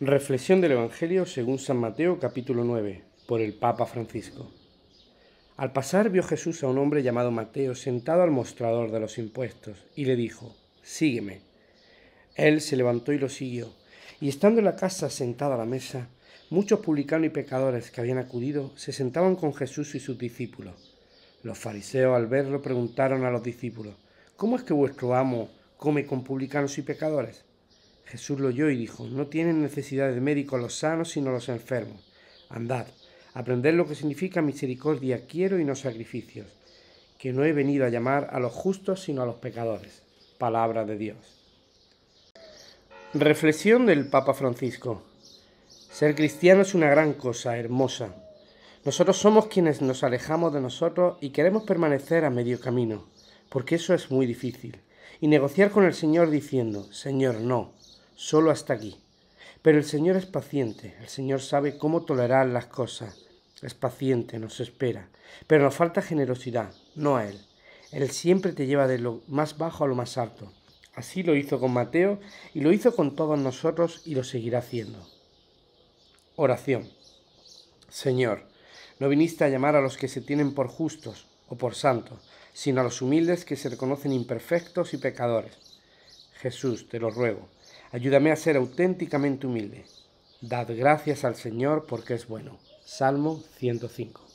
Reflexión del Evangelio según San Mateo capítulo 9 por el Papa Francisco. Al pasar vio Jesús a un hombre llamado Mateo sentado al mostrador de los impuestos y le dijo, sígueme. Él se levantó y lo siguió, y estando en la casa sentada a la mesa, muchos publicanos y pecadores que habían acudido se sentaban con Jesús y sus discípulos. Los fariseos al verlo preguntaron a los discípulos, ¿cómo es que vuestro amo come con publicanos y pecadores? Jesús lo oyó y dijo, no tienen necesidad de médicos los sanos, sino los enfermos. Andad, aprended lo que significa misericordia quiero y no sacrificios, que no he venido a llamar a los justos, sino a los pecadores. Palabra de Dios. Reflexión del Papa Francisco. Ser cristiano es una gran cosa, hermosa. Nosotros somos quienes nos alejamos de nosotros y queremos permanecer a medio camino, porque eso es muy difícil. Y negociar con el Señor diciendo, Señor, no, solo hasta aquí. Pero el Señor es paciente, el Señor sabe cómo tolerar las cosas. Es paciente, nos espera. Pero nos falta generosidad, no a Él. Él siempre te lleva de lo más bajo a lo más alto. Así lo hizo con Mateo y lo hizo con todos nosotros y lo seguirá haciendo. Oración. Señor, no viniste a llamar a los que se tienen por justos o por santos, sino a los humildes que se reconocen imperfectos y pecadores. Jesús, te lo ruego Ayúdame a ser auténticamente humilde. Dad gracias al Señor porque es bueno. Salmo 105.